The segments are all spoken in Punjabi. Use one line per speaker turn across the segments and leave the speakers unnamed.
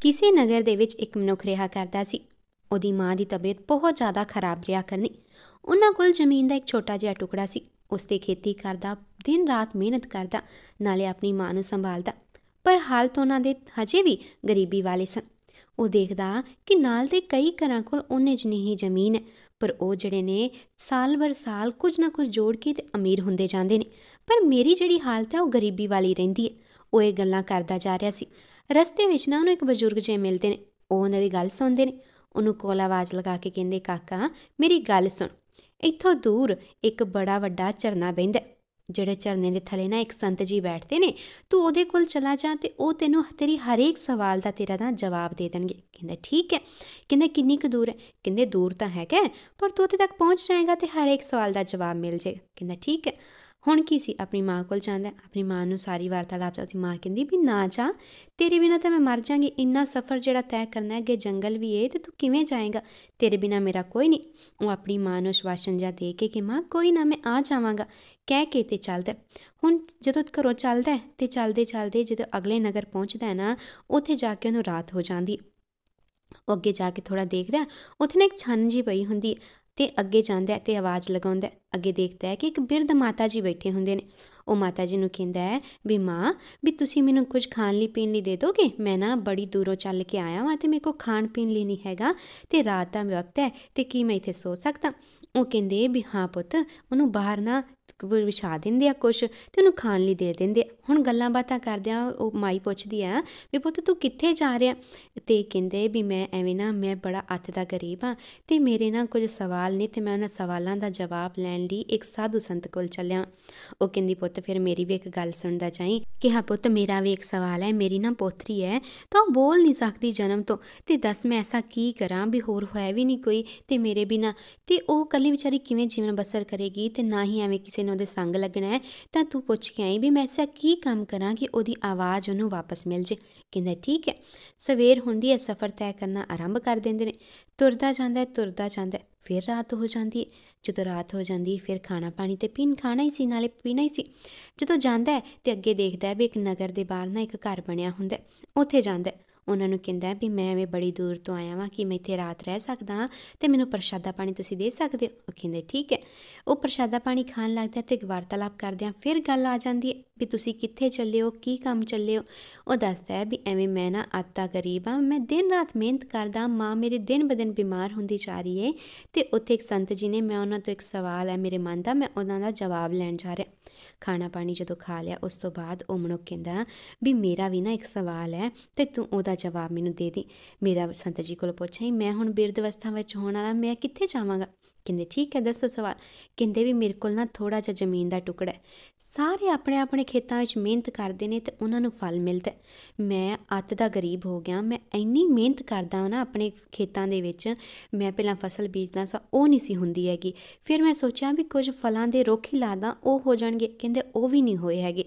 ਕਿਸੇ ਨਗਰ ਦੇ ਵਿੱਚ ਇੱਕ ਮਨੁੱਖ ਰਿਹਾ ਕਰਦਾ ਸੀ ਉਹਦੀ ਮਾਂ ਦੀ ਤਬੀਅਤ ਬਹੁਤ ਜ਼ਿਆਦਾ ਖਰਾਬ ਰਿਹਾ ਕਰਨੀ ਉਹਨਾਂ ਕੋਲ ਜ਼ਮੀਨ ਦਾ ਇੱਕ ਛੋਟਾ ਜਿਹਾ ਟੁਕੜਾ ਸੀ ਉਸ ਤੇ ਖੇਤੀ ਕਰਦਾ ਦਿਨ ਰਾਤ ਮਿਹਨਤ ਕਰਦਾ ਨਾਲੇ ਆਪਣੀ ਮਾਂ ਨੂੰ ਸੰਭਾਲਦਾ ਪਰ ਹਾਲਤ ਉਹਨਾਂ ਦੇ ਹਜੇ ਵੀ ਗਰੀਬੀ ਵਾਲੇ ਸਨ ਉਹ ਦੇਖਦਾ ਕਿ ਨਾਲ ਦੇ ਕਈ ਘਰਾਂ ਕੋਲ ਉਹਨੇ ਜਿੰਨੀ ਹੀ ਜ਼ਮੀਨ ਹੈ ਪਰ ਉਹ ਜਿਹੜੇ ਨੇ ਸਾਲ ਬਰ ਸਾਲ ਕੁਝ ਨਾ ਕੁਝ ਜੋੜ ਕੇ ਤੇ ਅਮੀਰ ਹੁੰਦੇ ਜਾਂਦੇ ਨੇ ਪਰ ਮੇਰੀ ਜਿਹੜੀ ਹਾਲਤ ਹੈ ਉਹ ਗਰੀਬੀ ਵਾਲੀ ਰਹਿੰਦੀ ਹੈ ਉਹ ਇਹ ਗੱਲਾਂ ਕਰਦਾ ਜਾ ਰਿਹਾ ਸੀ ਰਸਤੇ ਵਿੱਚ ਨਾ ਉਹਨੂੰ ਇੱਕ ਬਜ਼ੁਰਗ ਜੇ ਮਿਲਦੇ ਨੇ ਉਹ ਉਹਨਾਂ ਦੀ ਗੱਲ ਸੁਣਦੇ ਨੇ ਉਹਨੂੰ ਕੋਲ ਆਵਾਜ਼ ਲਗਾ ਕੇ ਕਹਿੰਦੇ ਕਾਕਾ ਮੇਰੀ ਗੱਲ ਸੁਣ ਇੱਥੋਂ ਦੂਰ ਇੱਕ ਬੜਾ ਵੱਡਾ ਝਰਨਾ ਵਹਿੰਦਾ ਜਿਹੜੇ ਝਰਨੇ ਦੇ ਥੱਲੇ ਨਾ ਇੱਕ ਸੰਤ ਜੀ ਬੈਠਦੇ ਨੇ ਤੂੰ ਉਹਦੇ ਕੋਲ ਚਲਾ ਜਾ ਤੇ ਉਹ ਤੈਨੂੰ ਤੇਰੀ ਹਰੇਕ ਸਵਾਲ ਦਾ ਤੇਰਾ ਦਾ ਜਵਾਬ ਦੇ ਦੇਣਗੇ ਕਹਿੰਦਾ ਠੀਕ ਹੈ ਕਹਿੰਦਾ ਕਿੰਨੀ ਕੁ ਦੂਰ ਹੈ ਕਹਿੰਦੇ ਦੂਰ ਤਾਂ ਹੈਗਾ ਪਰ ਤੂੰ ਉੱਥੇ ਤੱਕ ਪਹੁੰਚ ਜਾਏਗਾ ਤੇ ਹਰੇਕ ਸਵਾਲ ਦਾ ਜਵਾਬ ਮਿਲ ਜਾਏਗਾ ਕਹਿੰਦਾ ਠੀਕ ਹੈ ਹੁਣ ਕੀ ਸੀ ਆਪਣੀ ਮਾਂ ਕੋਲ ਜਾਂਦਾ ਆਪਣੀ ਮਾਂ ਨੂੰ ਸਾਰੀ ਵਾਰਤਾ ਤਾਂ ਉਹਦੀ ਮਾਂ ਕਹਿੰਦੀ ਵੀ ਨਾ ਜਾ ਤੇਰੇ ਬਿਨਾ ਤਾਂ ਮੈਂ ਮਰ ਜਾਾਂਗੀ ਇੰਨਾ ਸਫ਼ਰ ਜਿਹੜਾ ਤੈਅ ਕਰਨਾ ਹੈ ਜੰਗਲ ਵੀ ਇਹ ਤੇ ਤੂੰ ਕਿਵੇਂ ਜਾਏਗਾ ਤੇਰੇ ਬਿਨਾ ਮੇਰਾ ਕੋਈ ਨਹੀਂ ਉਹ ਆਪਣੀ ਮਾਂ ਨੂੰ ਸ਼ਵਾਸਨ ਜਾ ਦੇ ਕੇ ਕਿ ਮਾਂ ਕੋਈ ਨਾ ਮੈਂ ਆ ਜਾਵਾਂਗਾ ਕਹਿ ਕੇ ਤੇ ਚੱਲਦਾ ਹੁਣ ਜਦੋਂ ਘਰੋਂ ਚੱਲਦਾ ਤੇ ਚੱਲਦੇ ਚੱਲਦੇ ਜਦੋਂ ਅਗਲੇ ਨਗਰ ਪਹੁੰਚਦਾ ਨਾ ਉੱਥੇ ਜਾ ਕੇ ਉਹਨੂੰ ਰਾਤ ਹੋ ਜਾਂਦੀ ਉਹ ਅੱਗੇ ਜਾ ਕੇ ਥੋੜਾ ਦੇਖਦਾ ਉੱਥੇ ਨਾ ਇੱਕ ਛੰਨ ਜੀ ਪਈ ਹੁੰਦੀ ਤੇ ਅੱਗੇ ਜਾਂਦਾ ਤੇ ਆਵਾਜ਼ ਲਗਾਉਂਦਾ ਅੱਗੇ ਦੇਖਦਾ ਹੈ ਕਿ ਇੱਕ ਬਿਰਧ ਮਾਤਾ ਜੀ ਬੈਠੇ ਹੁੰਦੇ ਨੇ ਉਹ ਮਾਤਾ ਜੀ ਨੂੰ ਕਹਿੰਦਾ ਹੈ ਵੀ ਮਾਂ ਵੀ ਤੁਸੀਂ ਮੈਨੂੰ ਕੁਝ ਖਾਣ ਲਈ ਪੀਣ ਲਈ ਦੇ ਦੋਗੇ ਮੈਂ ਨਾ ਬੜੀ ਦੂਰੋਂ ਚੱਲ ਕੇ ਆਇਆ ਹਾਂ ਤੇ ਮੇਰੇ ਕੋ ਖਾਣ ਪੀਣ ਲਈ ਨਹੀਂ ਹੈਗਾ ਤੇ ਰਾਤ ਦਾ ਵਕਤ ਹੈ ਤੇ ਕੀ ਮੈਂ ਇੱਥੇ ਸੋ ਸਕਦਾ ਉਹ ਕਹਿੰਦੇ ਵੀ ਹਾਂ ਪੁੱਤ ਉਹਨੂੰ ਬਾਹਰ ਨਾ ਵਿਛਾ ਦਿੰਦੇ ਆ ਕੁਛ ਤੇ ਉਹਨੂੰ ਖਾਣ ਲਈ ਦੇ ਦਿੰਦੇ ਹੁਣ ਗੱਲਾਂ ਬਾਤਾਂ ਕਰਦਿਆਂ ਉਹ ਮਾਈ ਪੁੱਛਦੀ ਆ ਵੀ ਪੁੱਤ ਤੂੰ ਕਿੱਥੇ ਜਾ ਰਿਹਾ ਤੇ ਕਹਿੰਦੇ ਵੀ ਮੈਂ ਐਵੇਂ ਨਾ ਮੈਂ ਬੜਾ ਅੱਤ ਦਾ ਗਰੀਬ ਆ ਤੇ ਮੇਰੇ ਨਾਲ ਕੁਝ ਸਵਾਲ ਨਹੀਂ ਤੇ ਮੈਂ ਉਹਨਾਂ ਸਵਾਲਾਂ ਦਾ ਜਵਾਬ ਲੈਣ ਲਈ ਇੱਕ ਸਾਧੂ ਸੰਤ ਕੋਲ ਚੱਲਿਆ ਉਹ ਕਹਿੰਦੀ ਪੁੱਤ ਫਿਰ ਮੇਰੀ ਵੀ ਇੱਕ ਗੱਲ ਸੁਣਦਾ ਚਾਹੀਂ ਕਿ ਹਾਂ ਪੁੱਤ ਮੇਰਾ ਵੀ ਇੱਕ ਸਵਾਲ ਹੈ ਮੇਰੀ ਨਾ ਪੋਤਰੀ ਹੈ ਤਾਂ ਉਹ ਬੋਲ ਨਹੀਂ ਸਕਦੀ ਜਨਮ ਤੋਂ ਤੇ ਦੱਸ ਮੈਂ ਐਸਾ ਕੀ ਕਰਾਂ ਵੀ ਹੋਰ ਹੋਇਆ ਵੀ ਨਹੀਂ ਕੋਈ ਤੇ ਮੇਰੇ ਬਿਨਾ ਤੇ ਉਹ ਕੱਲੀ ਵਿਚਾਰੀ ਕਿਵੇਂ ਜੀਵਨ ਬਸਰ ਕਰੇਗੀ ਤੇ ਨਾ ਹੀ ਐਵੇਂ ਕਿਸੇ ਦਿਨ ਉਹਦੇ ਸੰਗ ਲੱਗਣਾ ਹੈ ਤਾਂ ਤੂੰ ਪੁੱਛ ਕੇ ਆਈ ਵੀ ਮੈਂ ਐਸਾ ਕੀ ਕੰਮ ਕਰਾਂ ਕਿ ਉਹਦੀ ਆਵਾਜ਼ ਉਹਨੂੰ ਵਾਪਸ ਮਿਲ ਜੇ ਕਹਿੰਦਾ ਠੀਕ ਹੈ ਸਵੇਰ ਹੁੰਦੀ ਹੈ ਸਫ਼ਰ ਤੈਅ ਕਰਨਾ ਆਰੰਭ ਕਰ ਦਿੰਦੇ ਨੇ ਤੁਰਦਾ ਜਾਂਦਾ ਹੈ ਤੁਰਦਾ ਜਾਂਦਾ ਹੈ ਫਿਰ ਰਾਤ ਹੋ ਜਾਂਦੀ ਹੈ ਜਦੋਂ ਰਾਤ ਹੋ ਜਾਂਦੀ ਫਿਰ ਖਾਣਾ ਪਾਣੀ ਤੇ ਪੀਣ ਖਾਣਾ ਹੀ ਸੀ ਨਾਲੇ ਪੀਣਾ ਹੀ ਸੀ ਜਦੋਂ ਜਾਂਦਾ ਹੈ ਤੇ ਅੱਗੇ ਦੇਖਦਾ ਹੈ ਵੀ ਇੱਕ ਨਗਰ ਦੇ ਬਾਹਰ ਨਾ ਇੱਕ ਘਰ ਬਣਿਆ ਹੁੰਦਾ ਉੱਥੇ ਜਾਂਦਾ ਹੈ ਉਹਨਾਂ ਨੂੰ ਕਹਿੰਦਾ ਵੀ ਮੈਂ ਐਵੇਂ ਬੜੀ ਦੂਰ ਤੋਂ ਆਇਆ ਵਾਂ ਕਿ ਮੈਂ ਇੱਥੇ ਰਾਤ ਰਹਿ ਸਕਦਾ ਤੇ ਮੈਨੂੰ ਪ੍ਰਸ਼ਾਦਾ ਪਾਣੀ ਤੁਸੀਂ ਦੇ ਸਕਦੇ ਹੋ ਉਹ ਕਹਿੰਦੇ ਠੀਕ ਹੈ ਉਹ ਪ੍ਰਸ਼ਾਦਾ ਪਾਣੀ ਖਾਣ ਲੱਗਦਾ ਤੇ ਵਾਰਤਾਲਾਪ ਕਰਦੇ ਆ ਫਿਰ ਗੱਲ ਆ ਜਾਂਦੀ ਹੈ ਵੀ ਤੁਸੀਂ ਕਿੱਥੇ ਚੱਲੇ ਹੋ ਕੀ ਕੰਮ ਚੱਲੇ ਹੋ ਉਹ ਦੱਸਦਾ ਹੈ ਵੀ ਐਵੇਂ ਮੈਂ ਨਾ ਆਤਾ ਗਰੀਬ ਆ ਮੈਂ ਦਿਨ ਰਾਤ ਮਿਹਨਤ ਕਰਦਾ ਮਾਂ ਮੇਰੀ ਦਿਨ ਬਦਨ ਬਿਮਾਰ ਹੁੰਦੀ ਜਾ ਰਹੀ ਹੈ ਤੇ ਉੱਥੇ ਇੱਕ ਸੰਤ ਜੀ ਨੇ ਮੈਂ ਉਹਨਾਂ ਤੋਂ ਇੱਕ ਸਵਾਲ ਹੈ ਮੇਰੇ ਮਨ ਦਾ ਮੈਂ ਉਹਨਾਂ ਦਾ ਜਵਾਬ ਲੈਣ ਜਾ ਰਿਹਾ ਖਾਣਾ ਪਾਣੀ ਜਦੋਂ ਖਾ ਲਿਆ ਉਸ ਤੋਂ ਬਾਅਦ ਉਹ ਮਨੁੱਖ ਕਹਿੰਦਾ ਵੀ ਮੇਰਾ ਵੀ ਨਾ ਇੱਕ ਸਵਾਲ ਹੈ ਤੇ ਤੂੰ ਉਹਦਾ ਜਵਾਬ ਮੈਨੂੰ ਦੇ ਦੇ ਮੇਰਾ ਸੰਤ ਜੀ ਕੋਲ ਪੁੱਛਾਈ ਮੈਂ ਹੁਣ ਬਿਰਧ ਅਵਸਥਾ ਵਿੱਚ ਹੋਣ ਵਾਲਾ ਮੈਂ ਕਿੱਥੇ ਜਾਵਾਂਗਾ ਕਹਿੰਦੇ ਠੀਕ ਹੈ ਦੱਸੋ ਸਵਾਲ ਕਹਿੰਦੇ ਵੀ ਮੇਰੇ ਕੋਲ ਨਾ ਥੋੜਾ ਜਿਹਾ ਜ਼ਮੀਨ ਦਾ ਟੁਕੜਾ ਹੈ ਸਾਰੇ ਆਪਣੇ ਆਪਣੇ ਖੇਤਾਂ ਵਿੱਚ ਮਿਹਨਤ ਕਰਦੇ ਨੇ ਤੇ ਉਹਨਾਂ ਨੂੰ ਫਲ ਮਿਲਦਾ ਮੈਂ ਅੱਤ ਦਾ ਗਰੀਬ ਹੋ ਗਿਆ ਮੈਂ ਇੰਨੀ ਮਿਹਨਤ ਕਰਦਾ ਹਾਂ ਨਾ ਆਪਣੇ ਖੇਤਾਂ ਦੇ ਵਿੱਚ ਮੈਂ ਪਹਿਲਾਂ ਫਸਲ ਬੀਜਦਾ ਸਾਂ ਉਹ ਨਹੀਂ ਸੀ ਹੁੰਦੀ ਹੈਗੀ ਫਿਰ ਮੈਂ ਸੋਚਿਆ ਵੀ ਕੁਝ ਫਲਾਂ ਦੇ ਰੁੱਖ ਹੀ ਲਾਦਾ ਉਹ ਹੋ ਜਾਣਗੇ ਕਹਿੰਦੇ ਉਹ ਵੀ ਨਹੀਂ ਹੋਏ ਹੈਗੇ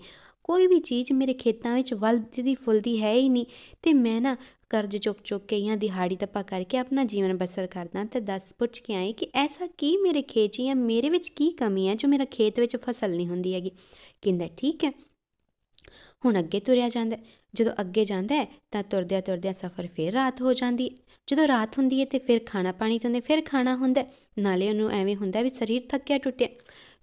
ਕੋਈ ਵੀ ਚੀਜ਼ ਮੇਰੇ ਖੇਤਾਂ ਵਿੱਚ ਵਲਦੀ ਫੁੱਲਦੀ ਹੈ ਹੀ ਨਹੀਂ ਤੇ ਮੈਂ ਨਾ ਕਰਜ਼ ਚੁੱਕ ਚੁੱਕ ਕੇ ਜਾਂ ਦਿਹਾੜੀ ਤੱਪਾ ਕਰਕੇ ਆਪਣਾ ਜੀਵਨ ਬਸਰ ਕਰਦਾ ਤੇ ਦੱਸ ਪੁੱਛ ਕੇ ਆਏ ਕਿ ਐਸਾ ਕੀ ਮੇਰੇ ਖੇਤ ਜਾਂ ਮੇਰੇ ਵਿੱਚ ਕੀ ਕਮੀ ਹੈ ਜੋ ਮੇਰਾ ਖੇਤ ਵਿੱਚ ਫਸਲ ਨਹੀਂ ਹੁੰਦੀ ਹੈਗੀ ਕਹਿੰਦਾ ਠੀਕ ਹੈ ਹੁਣ ਅੱਗੇ ਤੁਰਿਆ ਜਾਂਦਾ ਜਦੋਂ ਅੱਗੇ ਜਾਂਦਾ ਤਾਂ ਤੁਰਦਿਆਂ ਤੁਰਦਿਆਂ ਸਫ਼ਰ ਫੇਰ ਰਾਤ ਹੋ ਜਾਂਦੀ ਜਦੋਂ ਰਾਤ ਹੁੰਦੀ ਹੈ ਤੇ ਫਿਰ ਖਾਣਾ ਪਾਣੀ ਤੋਂ ਹੁੰਦੇ ਫਿਰ ਖਾਣਾ ਹੁੰਦਾ ਨਾਲੇ ਉਹਨੂੰ ਐਵੇਂ ਹੁੰਦਾ ਵੀ ਸਰੀਰ ਥੱਕਿਆ ਟੁੱਟਿਆ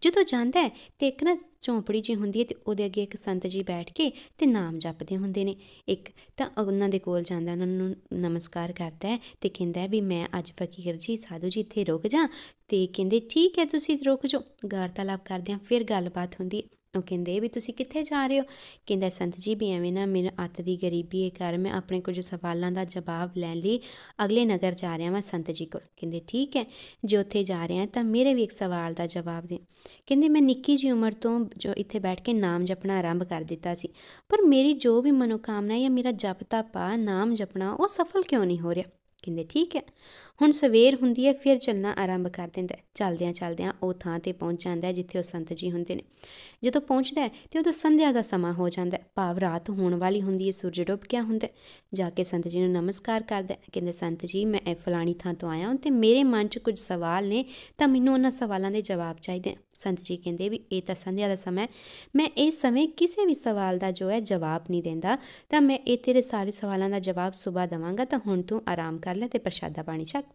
ਜਦੋਂ ਜਾਂਦਾ ਹੈ ਤੇ ਇੱਕ ਨਾ ਝੌਂਪੜੀ ਜੀ ਹੁੰਦੀ ਹੈ ਤੇ ਉਹਦੇ ਅੱਗੇ ਇੱਕ ਸੰਤ ਜੀ ਬੈਠ ਕੇ ਤੇ ਨਾਮ ਜਪਦੇ ਹੁੰਦੇ ਨੇ ਇੱਕ ਤਾਂ ਉਹਨਾਂ ਦੇ ਕੋਲ ਜਾਂਦਾ ਉਹਨਾਂ ਨੂੰ ਨਮਸਕਾਰ ਕਰਦਾ ਹੈ ਤੇ ਕਹਿੰਦਾ ਹੈ ਵੀ ਮੈਂ ਅੱਜ ਫਕੀਰ ਜੀ ਸਾਧੂ ਜੀ ਇੱਥੇ ਰੁਕ ਜਾ ਤੇ ਕਹਿੰਦੇ ਠੀਕ ਹੈ ਤੁਸੀਂ ਰੁਕ ਜਾਓ ਵਾਰਤਾਲਾਪ ਕਰਦੇ ਆ ਫਿਰ ਗੱਲਬਾਤ ਹੁੰਦੀ ਹੈ ਉਹ ਕਹਿੰਦੇ ਵੀ ਤੁਸੀਂ ਕਿੱਥੇ ਜਾ ਰਹੇ ਹੋ ਕਹਿੰਦਾ ਸੰਤ ਜੀ ਵੀ ਐਵੇਂ ਨਾ ਮੇਰਾ ਅੱਤ ਦੀ ਗਰੀਬੀ ਹੈ ਕਰ ਮੈਂ ਆਪਣੇ ਕੁਝ ਸਵਾਲਾਂ ਦਾ ਜਵਾਬ ਲੈਣ ਲਈ ਅਗਲੇ ਨਗਰ ਜਾ ਰਿਹਾ ਮੈਂ ਸੰਤ ਜੀ ਕੋਲ ਕਹਿੰਦੇ ਠੀਕ ਹੈ ਜੇ ਉੱਥੇ ਜਾ ਰਹੇ ਆ ਤਾਂ ਮੇਰੇ ਵੀ ਇੱਕ ਸਵਾਲ ਦਾ ਜਵਾਬ ਦੇ ਕਹਿੰਦੇ ਮੈਂ ਨਿੱਕੀ ਜੀ ਉਮਰ ਤੋਂ ਜੋ ਇੱਥੇ ਬੈਠ ਕੇ ਨਾਮ ਜਪਣਾ ਆਰੰਭ ਕਰ ਦਿੱਤਾ ਸੀ ਪਰ ਮੇਰੀ ਜੋ ਵੀ ਮਨੋਕਾਮਨਾ ਜਾਂ ਮੇਰਾ ਜਪਤਾ ਪਾ ਨਾਮ ਜਪਣਾ ਉਹ ਸਫਲ ਕਿਉਂ ਨਹੀਂ ਹੋ ਰਿਹਾ ਕਹਿੰਦੇ ਠੀਕ ਹੈ ਹੁਣ ਸਵੇਰ ਹੁੰਦੀ ਹੈ ਫਿਰ ਚੱਲਣਾ ਆਰੰਭ ਕਰ ਦਿੰਦਾ ਚੱਲਦਿਆਂ ਚੱਲਦਿਆਂ ਉਹ ਥਾਂ ਤੇ ਪਹੁੰਚ ਜਾਂਦਾ ਜਿੱਥੇ ਉਹ ਸੰਤ ਜੀ ਹੁੰਦੇ ਨੇ ਜਦੋਂ ਪਹੁੰਚਦਾ ਹੈ ਤੇ ਉਦੋਂ ਸੰਧਿਆ ਦਾ ਸਮਾਂ ਹੋ ਜਾਂਦਾ ਹੈ ਭਾਵ ਰਾਤ ਹੋਣ ਵਾਲੀ ਹੁੰਦੀ ਹੈ ਸੂਰਜ ਡੁੱਬ ਗਿਆ ਹੁੰਦਾ ਜਾ ਕੇ ਸੰਤ ਜੀ ਨੂੰ ਨਮਸਕਾਰ ਕਰਦਾ ਕਹਿੰਦੇ ਸੰਤ ਜੀ ਮੈਂ ਇਹ ਫਲਾਣੀ ਥਾਂ ਤੋਂ ਆਇਆ ਹਾਂ ਤੇ ਮੇਰੇ ਮਨ 'ਚ ਕੁਝ ਸਵਾਲ ਨੇ ਤਾਂ ਮੈਨੂੰ ਉਹਨਾਂ ਸਵਾਲਾਂ ਦੇ ਜਵਾਬ ਚਾਹੀਦੇ ਸੰਤ ਜੀ ਕਹਿੰਦੇ ਵੀ ਇਹ ਤਾਂ ਸੰਧਿਆ ਦਾ ਸਮਾਂ ਮੈਂ ਇਸ ਸਮੇਂ ਕਿਸੇ ਵੀ ਸਵਾਲ ਦਾ ਜੋ ਹੈ ਜਵਾਬ ਨਹੀਂ ਦਿੰਦਾ ਤਾਂ ਮੈਂ ਇਹ ਤੇਰੇ ਸਾਰੇ ਸਵਾਲਾਂ ਦਾ ਜਵਾਬ ਸਵੇਰ ਦਵਾਂਗਾ ਤਾਂ ਹੁਣ ਤੂੰ ਆਰਾਮ ਕਰ ਲੈ ਤੇ ਪ੍ਰਸ਼ਾਦਾ ਪਾਣੀ ਛਕ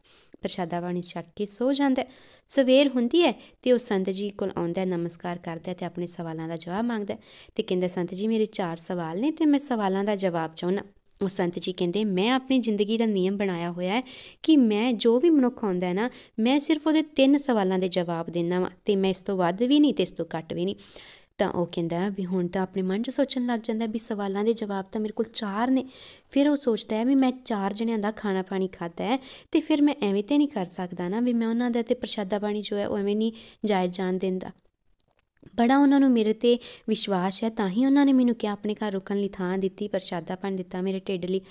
ਪ੍ਰਸ਼ਾਦਾ ਪਾਣੀ ਛੱਕ ਕੇ ਸੋ ਜਾਂਦਾ ਸਵੇਰ ਹੁੰਦੀ ਹੈ ਤੇ ਉਹ ਸੰਤ ਜੀ ਕੋਲ ਆਉਂਦਾ ਨਮਸਕਾਰ ਕਰਦਾ ਤੇ ਆਪਣੇ ਸਵਾਲਾਂ ਦਾ ਜਵਾਬ ਮੰਗਦਾ ਤੇ ਕਹਿੰਦਾ ਸੰਤ ਜੀ ਮੇਰੇ ਚਾਰ ਸਵਾਲ ਨੇ ਤੇ ਮੈਂ ਸਵਾਲਾਂ ਦਾ ਜਵਾਬ ਚਾਹੁੰਨਾ ਉਹ ਸੰਤ ਜੀ ਕਹਿੰਦੇ ਮੈਂ ਆਪਣੀ ਜ਼ਿੰਦਗੀ ਦਾ ਨਿਯਮ ਬਣਾਇਆ ਹੋਇਆ ਹੈ ਕਿ ਮੈਂ ਜੋ ਵੀ ਮਨੁੱਖ ਆਉਂਦਾ ਹੈ ਨਾ ਮੈਂ ਸਿਰਫ ਉਹਦੇ ਤਿੰਨ ਸਵਾਲਾਂ ਦੇ ਜਵਾਬ ਦੇਣਾ ਵਾ ਤੇ ਮੈਂ ਇਸ ਤੋਂ ਵੱਧ ਵੀ ਨਹੀਂ ਤੇ ਇਸ ਤੋਂ ਘੱਟ ਵੀ ਨਹੀਂ ਤਾਂ ਉਹ ਕਹਿੰਦਾ ਵੀ ਹੁਣ ਤਾਂ ਆਪਣੇ ਮਨ 'ਚ ਸੋਚਣ ਲੱਗ ਜਾਂਦਾ ਵੀ ਸਵਾਲਾਂ ਦੇ ਜਵਾਬ ਤਾਂ ਮੇਰੇ ਕੋਲ ਚਾਰ ਨੇ ਫਿਰ ਉਹ ਸੋਚਦਾ ਹੈ ਵੀ ਮੈਂ ਚਾਰ ਜਣਿਆਂ ਦਾ ਖਾਣਾ ਪਾਣੀ ਖਾਦਾ ਹੈ ਤੇ ਫਿਰ ਮੈਂ ਐਵੇਂ ਤੇ ਨਹੀਂ ਕਰ ਸਕਦਾ ਨਾ ਵੀ ਮੈਂ ਉਹਨਾਂ ਦਾ ਤੇ ਪ੍ਰਸ਼ਾਦਾ ਪਾਣੀ ਜੋ ਹੈ ਉਹ ਐਵੇਂ ਨਹੀਂ ਜਾਇਜ਼ ਜਾਣ ਦਿੰਦਾ ਬੜਾ ਉਹਨਾਂ ਨੂੰ ਮੇਰੇ ਤੇ ਵਿਸ਼ਵਾਸ ਹੈ ਤਾਂ ਹੀ ਉਹਨਾਂ ਨੇ ਮੈਨੂੰ ਕਿਹਾ ਆਪਣੇ ਘਰ ਰੁਕਣ ਲਈ ਥਾਂ ਦਿੱਤੀ ਪ੍ਰਸ਼ਾਦਾ ਪਾਣੀ ਦਿੱਤਾ ਮੇਰੇ ਢਿੱਡ ਲਈ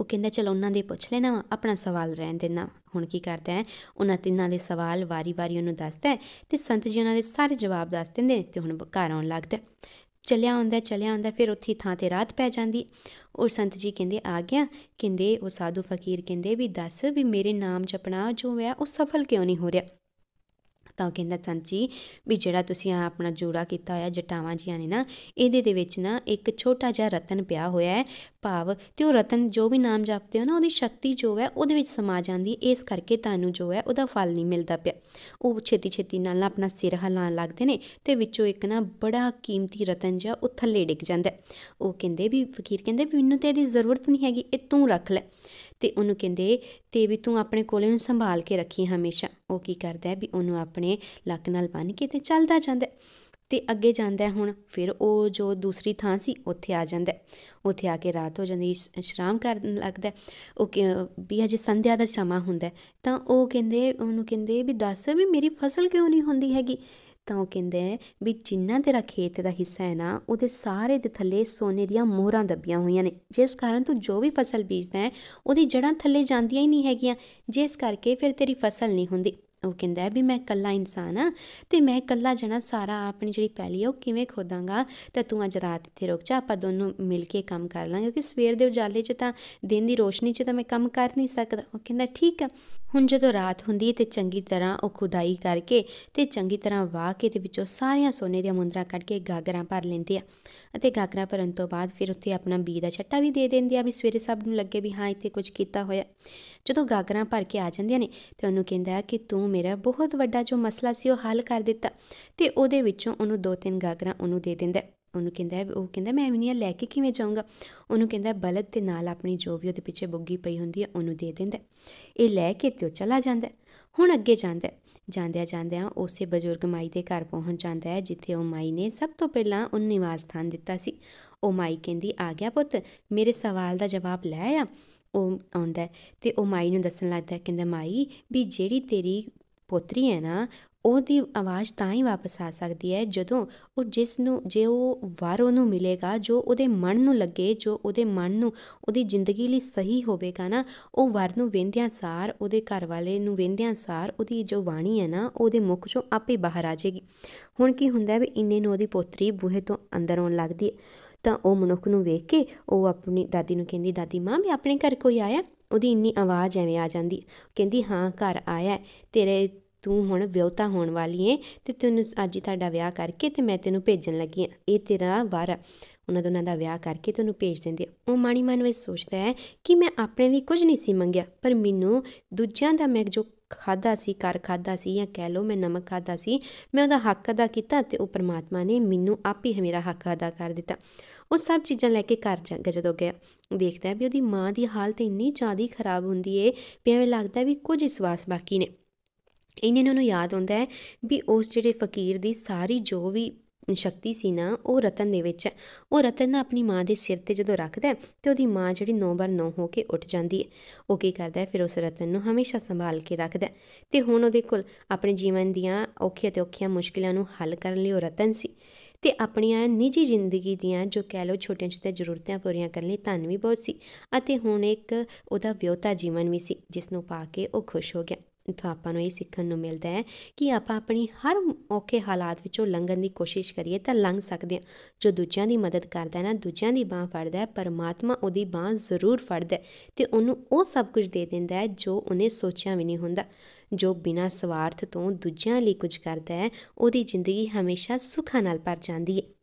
ਉਹ ਕਹਿੰਦਾ ਚਲ ਉਹਨਾਂ ਦੇ ਪੁੱਛ ਲੈਣਾ ਆਪਣਾ ਸਵਾਲ ਰਹਿਣ ਦੇਣਾ ਹੁਣ ਕੀ ਕਰਦਾ ਹੈ ਉਹਨਾਂ ਤਿੰਨਾਂ ਦੇ ਸਵਾਲ ਵਾਰੀ-ਵਾਰੀ ਉਹਨੂੰ ਦੱਸਦਾ ਹੈ ਤੇ ਸੰਤ ਜੀ ਉਹਨਾਂ ਦੇ ਸਾਰੇ ਜਵਾਬ ਦੱਸ ਦਿੰਦੇ ਨੇ ਤੇ ਹੁਣ ਘਰ ਆਉਣ ਲੱਗਦਾ ਚਲਿਆ ਹੁੰਦਾ ਚਲਿਆ ਹੁੰਦਾ ਫਿਰ ਉੱਥੀ ਥਾਂ ਤੇ ਰਾਤ ਪੈ ਜਾਂਦੀ ਔਰ ਸੰਤ ਜੀ ਕਹਿੰਦੇ ਆ ਗਿਆ ਕਹਿੰਦੇ ਉਹ ਸਾਧੂ ਫਕੀਰ ਕਹਿੰਦੇ ਵੀ ਦੱਸ ਵੀ ਮੇਰੇ ਨਾਮ ਜਪਣਾ ਜੋ ਹੈ ਉਹ ਸਫਲ ਕਿਉਂ ਨਹੀਂ ਹੋ ਰਿਹਾ ਤਾਂ ਉਹ ਕਹਿੰਦਾ ਸੰਤ ਜੀ ਵੀ ਜਿਹੜਾ ਤੁਸੀਂ ਆਪਣਾ ਜੋੜਾ ਕੀਤਾ ਹੋਇਆ ਜਟਾਵਾਂ ਜੀਆਂ ਨੇ ਨਾ ਇਹਦੇ ਦੇ ਵਿੱਚ ਨਾ ਇੱਕ ਛੋਟਾ ਜਿਹਾ ਰਤਨ ਪਿਆ ਹੋਇਆ ਹੈ ਭਾਵ ਤੇ ਉਹ ਰਤਨ ਜੋ ਵੀ ਨਾਮ ਜਪਦੇ ਹੋ ਨਾ ਉਹਦੀ ਸ਼ਕਤੀ ਜੋ ਹੈ ਉਹਦੇ ਵਿੱਚ ਸਮਾ ਜਾਂਦੀ ਇਸ ਕਰਕੇ ਤੁਹਾਨੂੰ ਜੋ ਹੈ ਉਹਦਾ ਫਲ ਨਹੀਂ ਮਿਲਦਾ ਪਿਆ ਉਹ ਛੇਤੀ ਛੇਤੀ ਨਾਲ ਆਪਣਾ ਸਿਰ ਹਲਾਣ ਲੱਗਦੇ ਨੇ ਤੇ ਵਿੱਚੋਂ ਇੱਕ ਨਾ ਬੜਾ ਕੀਮਤੀ ਰਤਨ ਜਿਹਾ ਉਹ ਥੱਲੇ ਡਿੱਗ ਜਾਂਦਾ ਉਹ ਕਹਿੰਦੇ ਵੀ ਫਕੀਰ ਕਹਿੰਦੇ ਵੀ ਮੈਨੂੰ ਤੇ ਇਹਦੀ ਜ਼ਰੂਰਤ ਨਹੀਂ ਹੈਗੀ ਇਹ ਤੂੰ ਰੱਖ ਲੈ ਤੇ ਉਹਨੂੰ ਕਹਿੰਦੇ ਤੇ ਵੀ ਤੂੰ ਆਪਣੇ ਕੋਲੇ ਨੂੰ ਸੰਭਾਲ ਕੇ ਰੱਖੀ ਹਮੇਸ਼ਾ ਉਹ ਕੀ ਕਰਦਾ ਹੈ ਵੀ ਉਹਨੂੰ ਆਪਣੇ ਲੱਕ ਨਾਲ ਬੰਨ ਕੇ ਤੇ ਚੱਲਦਾ ਜਾਂਦਾ ਤੇ ਅੱਗੇ ਜਾਂਦਾ ਹੁਣ ਫਿਰ ਉਹ ਜੋ ਦੂਸਰੀ ਥਾਂ ਸੀ ਉੱਥੇ ਆ ਜਾਂਦਾ ਉੱਥੇ ਆ ਕੇ ਰਾਤ ਹੋ ਜਾਂਦੀ ਸ਼ਰਾਮ ਕਰਨ ਲੱਗਦਾ ਉਹ ਵੀ ਅਜੇ ਸੰਧਿਆ ਦਾ ਸਮਾਂ ਹੁੰਦਾ ਤਾਂ ਉਹ ਕਹਿੰਦੇ ਉਹਨੂੰ ਕਹਿੰਦੇ ਵੀ ਦੱਸ ਵੀ ਮੇਰੀ ਫਸਲ ਕਿਉਂ ਨਹੀਂ ਹੁੰਦੀ ਹੈਗੀ ਤਾਂ ਉਹ ਕਹਿੰਦਾ ਵੀ ਜਿੰਨਾ ਤੇਰਾ ਖੇਤ ਦਾ ਹਿੱਸਾ ਹੈ ਨਾ ਉਹਦੇ ਸਾਰੇ ਦੇ ਥੱਲੇ ਸੋਨੇ ਦੀਆਂ ਮੋਹਰਾਂ ਦੱਬੀਆਂ ਹੋਈਆਂ ਨੇ ਜਿਸ ਕਾਰਨ ਤੂੰ ਜੋ ਵੀ ਫਸਲ ਬੀਜਦਾ ਹੈ ਉਹਦੀ ਜੜਾਂ ਥੱਲੇ ਜਾਂਦੀਆਂ ਹੀ ਨਹੀਂ ਹੈਗੀਆਂ ਜਿਸ ਕਰਕੇ ਫਿਰ ਤੇਰੀ ਫਸਲ ਨਹੀਂ ਹੁੰਦੀ ਉਹ ਕਹਿੰਦਾ ਵੀ ਮੈਂ ਇਕੱਲਾ ਇਨਸਾਨ ਆ ਤੇ ਮੈਂ ਇਕੱਲਾ ਜਣਾ ਸਾਰਾ ਆਪਣੀ ਜਿਹੜੀ ਪੈਲੀ ਆ ਉਹ ਕਿਵੇਂ ਖੋਦਾਂਗਾ ਤਾਂ ਤੂੰ ਅੱਜ ਰਾਤ ਇੱਥੇ ਰੁਕ ਜਾ ਆਪਾਂ ਦੋਨੋਂ ਮਿਲ ਕੇ ਕੰਮ ਕਰ ਲਾਂਗੇ ਕਿਉਂਕਿ ਸਵੇਰ ਦੇ ਉਜਾਲੇ 'ਚ ਤਾਂ ਦਿਨ ਦੀ ਰੋਸ਼ਨੀ 'ਚ ਤਾਂ ਮੈਂ ਕੰਮ ਕਰ ਨਹੀਂ ਸਕਦਾ ਉਹ ਕਹਿੰਦਾ ਠੀਕ ਆ ਹੁਣ ਜਦੋਂ ਰਾਤ ਹੁੰਦੀ ਤੇ ਚੰਗੀ ਤਰ੍ਹਾਂ ਉਹ ਖੁਦਾਈ ਕਰਕੇ ਤੇ ਚੰਗੀ ਤਰ੍ਹਾਂ ਵਾਹ ਕੇ ਤੇ ਵਿੱਚੋਂ ਸਾਰੀਆਂ ਸੋਨੇ ਦੀਆਂ ਮੁੰਦਰਾ ਕੱਢ ਕੇ ਗਾਗਰਾਂ ਭਰ ਲੈਂਦੇ ਆ ਅਤੇ ਗਾਗਰਾ ਭਰਨ ਤੋਂ ਬਾਅਦ ਫਿਰ ਉੱਥੇ ਆਪਣਾ ਬੀ ਦਾ ਛੱਟਾ ਵੀ ਦੇ ਦਿੰਦੀ ਆ ਵੀ ਸਵੇਰੇ ਸਭ ਨੂੰ ਲੱਗੇ ਵੀ ਹਾਂ ਇੱਥੇ ਕੁਝ ਕੀਤਾ ਹੋਇਆ ਜਦੋਂ ਗਾਗਰਾ ਭਰ ਕੇ ਆ ਜਾਂਦੀਆਂ ਨੇ ਤੇ ਉਹਨੂੰ ਕਹਿੰਦਾ ਕਿ ਤੂੰ ਮੇਰਾ ਬਹੁਤ ਵੱਡਾ ਜੋ ਮਸਲਾ ਸੀ ਉਹ ਹੱਲ ਕਰ ਦਿੱਤਾ ਤੇ ਉਹਦੇ ਵਿੱਚੋਂ ਉਹਨੂੰ ਦੋ ਤਿੰਨ ਗਾਗਰਾ ਉਹਨੂੰ ਦੇ ਦਿੰਦਾ ਉਹਨੂੰ ਕਹਿੰਦਾ ਉਹ ਕਹਿੰਦਾ ਮੈਂ ਐਵੇਂ ਲੈ ਕੇ ਕਿਵੇਂ ਜਾਊਂਗਾ ਉਹਨੂੰ ਕਹਿੰਦਾ ਬਲਦ ਤੇ ਨਾਲ ਆਪਣੀ ਜੋ ਵੀ ਉਹਦੇ ਪਿੱਛੇ ਬੁੱਗੀ ਪਈ ਹੁੰਦੀ ਹੈ ਉਹਨੂੰ ਦੇ ਦਿੰਦਾ ਇਹ ਲੈ ਕੇ ਤੇ ਉਹ ਚਲਾ ਜਾਂਦਾ ਹੁਣ ਅੱਗੇ ਜਾਂਦਾ ਜਾਂਦਿਆਂ ਜਾਂਦਿਆਂ ਉਸੇ ਬਜ਼ੁਰਗ ਮਾਈ ਦੇ ਘਰ ਪਹੁੰਚ ਜਾਂਦਾ ਹੈ ਜਿੱਥੇ ਉਹ ਮਾਈ ਨੇ ਸਭ ਤੋਂ ਪਹਿਲਾਂ ਉਹਨੂੰ ਨਿਵਾਸ ਸਥਾਨ ਦਿੱਤਾ ਸੀ ਉਹ ਮਾਈ ਕਹਿੰਦੀ ਆ ਗਿਆ ਪੁੱਤ ਮੇਰੇ ਸਵਾਲ ਦਾ ਜਵਾਬ ਲੈ ਆ ਉਹ ਆਉਂਦਾ ਤੇ ਉਹ ਮਾਈ ਨੂੰ ਦੱਸਣ ਲੱਗਦਾ ਕਹਿੰਦਾ ਮਾਈ ਵੀ ਜਿਹੜੀ ਤੇਰੀ ਪੋਤਰੀ ਹੈ ਨਾ ਉਹਦੀ ਆਵਾਜ਼ ਤਾਂ ਹੀ ਵਾਪਸ ਆ ਸਕਦੀ ਹੈ ਜਦੋਂ ਉਹ ਜਿਸ ਨੂੰ ਜੇ ਉਹ ਵਾਰ ਉਹਨੂੰ ਮਿਲੇਗਾ ਜੋ ਉਹਦੇ ਮਨ ਨੂੰ ਲੱਗੇ ਜੋ ਉਹਦੇ ਮਨ ਨੂੰ ਉਹਦੀ ਜ਼ਿੰਦਗੀ ਲਈ ਸਹੀ ਹੋਵੇਗਾ ਨਾ ਉਹ ਵਾਰ ਨੂੰ ਵੇਂਦਿਆਂ ਸਾਰ ਉਹਦੇ ਘਰ ਵਾਲੇ ਨੂੰ ਵੇਂਦਿਆਂ ਸਾਰ ਉਹਦੀ ਜੋ ਬਾਣੀ ਹੈ ਨਾ ਉਹਦੇ ਮੁਖ ਚੋਂ ਆਪੇ ਬਾਹਰ ਆ ਜਾਏਗੀ ਹੁਣ ਕੀ ਹੁੰਦਾ ਵੀ ਇੰਨੇ ਨੂੰ ਉਹਦੀ ਪੋਤਰੀ ਬੂਹੇ ਤੋਂ ਅੰਦਰ ਆਉਣ ਲੱਗਦੀ ਹੈ ਤਾਂ ਉਹ ਮਨੁੱਖ ਨੂੰ ਵੇਖ ਕੇ ਉਹ ਆਪਣੀ ਦਾਦੀ ਨੂੰ ਕਹਿੰਦੀ ਦਾਦੀ ਮਾਂ ਵੀ ਆਪਣੇ ਘਰ ਕੋਈ ਆਇਆ ਉਹਦੀ ਇੰਨੀ ਆਵਾਜ਼ ਐਵੇਂ ਆ ਜਾਂਦੀ ਕਹਿੰਦੀ ਹਾਂ ਘਰ ਆਇਆ ਤੇਰੇ ਤੂੰ ਹੁਣ ਵਿਆਹਤਾ ਹੋਣ ਵਾਲੀ ਏ ਤੇ ਤੈਨੂੰ ਅੱਜ ਹੀ ਤੁਹਾਡਾ ਵਿਆਹ ਕਰਕੇ ਤੇ ਮੈਂ ਤੈਨੂੰ ਭੇਜਣ ਲੱਗੀ ਆ ਇਹ ਤੇਰਾ ਵਾਰ ਉਹਨਾਂ ਦੋਨਾਂ ਦਾ ਵਿਆਹ ਕਰਕੇ ਤੈਨੂੰ ਭੇਜ ਦਿੰਦੇ ਉਹ ਮਾਣੀ ਮਨ ਵਿੱਚ ਸੋਚਦਾ ਹੈ ਕਿ ਮੈਂ ਆਪਣੇ ਲਈ ਕੁਝ ਨਹੀਂ ਸੀ ਮੰਗਿਆ ਪਰ ਮੈਨੂੰ ਦੂਜਿਆਂ ਦਾ ਮੈਂ ਜੋ ਖਾਦਾ ਸੀ ਕਰ ਖਾਦਾ ਸੀ ਜਾਂ ਕਹਿ ਲਓ ਮੈਂ ਨਮਕ ਖਾਦਾ ਸੀ ਮੈਂ ਉਹਦਾ ਹੱਕ ਅਦਾ ਕੀਤਾ ਤੇ ਉਹ ਪਰਮਾਤਮਾ ਨੇ ਮੈਨੂੰ ਆਪ ਹੀ ਮੇਰਾ ਹੱਕ ਅਦਾ ਕਰ ਦਿੱਤਾ ਉਹ ਸਭ ਚੀਜ਼ਾਂ ਲੈ ਕੇ ਘਰ ਜਾ ਜਦੋਂ ਗਿਆ ਦੇਖਦਾ ਵੀ ਉਹਦੀ ਮਾਂ ਦੀ ਹਾਲਤ ਇੰਨੀ ਜ਼ਿਆਦਾ ਖਰਾਬ ਹੁੰਦੀ ਏ ਵੀ ਐਵੇਂ ਲੱਗਦਾ ਵੀ ਕੁਝ ਸਵਾਸ ਬਾਕੀ ਨੇ ਇਹਨਾਂ ਨੂੰ ਯਾਦ ਹੁੰਦਾ ਹੈ ਵੀ ਉਸ ਜਿਹੜੇ ਫਕੀਰ ਦੀ ਸਾਰੀ ਜੋ ਵੀ ਸ਼ਕਤੀ ਸੀ ਨਾ ਉਹ ਰਤਨ ਦੇ ਵਿੱਚ ਹੈ ਉਹ ਰਤਨ ਨਾ ਆਪਣੀ ਮਾਂ ਦੇ ਸਿਰ ਤੇ ਜਦੋਂ ਰੱਖਦਾ ਹੈ ਤੇ ਉਹਦੀ ਮਾਂ ਜਿਹੜੀ 9 ਬਾਰ ਨੌ ਹੋ ਕੇ ਉੱਠ ਜਾਂਦੀ ਹੈ ਉਹ ਕੀ ਕਰਦਾ ਹੈ ਫਿਰ ਉਸ ਰਤਨ ਨੂੰ ਹਮੇਸ਼ਾ ਸੰਭਾਲ ਕੇ ਰੱਖਦਾ ਤੇ ਹੁਣ ਉਹਦੇ ਕੋਲ ਆਪਣੇ ਜੀਵਨ ਦੀਆਂ ਔਖੀਆਂ ਤੇ ਔਖੀਆਂ ਮੁਸ਼ਕਲਾਂ ਨੂੰ ਹੱਲ ਕਰਨ ਲਈ ਉਹ ਰਤਨ ਸੀ ਤੇ ਆਪਣੀਆਂ ਨਿੱਜੀ ਜ਼ਿੰਦਗੀ ਦੀਆਂ ਜੋ ਕਹਿ ਲੋ ਛੋਟੀਆਂ ਛੋਟੀਆਂ ਜ਼ਰੂਰਤਾਂ ਪੂਰੀਆਂ ਕਰਨ ਲਈ ਧਨ ਵੀ ਬਹੁਤ ਸੀ ਅਤੇ ਹੁਣ ਇੱਕ ਉਹਦਾ ਵਿਅਤਾ ਜੀਵਨ ਵੀ ਸੀ ਜਿਸ ਨੂੰ ਪਾ ਕੇ ਉਹ ਖੁਸ਼ ਹੋ ਗਿਆ ਤਾਂ ਆਪਾਂ ਨੂੰ ਇਹ ਸਿੱਖਣ ਨੂੰ ਮਿਲਦਾ ਹੈ ਕਿ ਆਪਾਂ ਆਪਣੀ ਹਰ ਔਖੇ ਹਾਲਾਤ ਵਿੱਚੋਂ ਲੰਘਣ ਦੀ ਕੋਸ਼ਿਸ਼ ਕਰੀਏ ਤਾਂ ਲੰਘ ਸਕਦੇ ਹਾਂ ਜੋ ਦੂਜਿਆਂ ਦੀ ਮਦਦ ਕਰਦਾ ਹੈ ਨਾ ਦੂਜਿਆਂ ਦੀ ਬਾਹ ਫੜਦਾ ਹੈ ਪਰਮਾਤਮਾ ਉਹਦੀ ਬਾਹ ਜ਼ਰੂਰ ਫੜਦਾ ਤੇ ਉਹਨੂੰ ਉਹ ਸਭ ਕੁਝ ਦੇ ਦਿੰਦਾ ਹੈ ਜੋ ਉਹਨੇ ਸੋਚਿਆ ਵੀ ਨਹੀਂ ਹੁੰਦਾ ਜੋ ਬਿਨਾਂ ਸਵਾਰਥ ਤੋਂ ਦੂਜਿਆਂ ਲਈ ਕੁਝ ਕਰਦਾ ਹੈ ਉਹਦੀ ਜ਼ਿੰਦਗੀ ਹਮੇਸ਼ਾ ਸੁੱਖਾਂ ਨਾਲ ਭਰ ਜਾਂਦੀ ਹੈ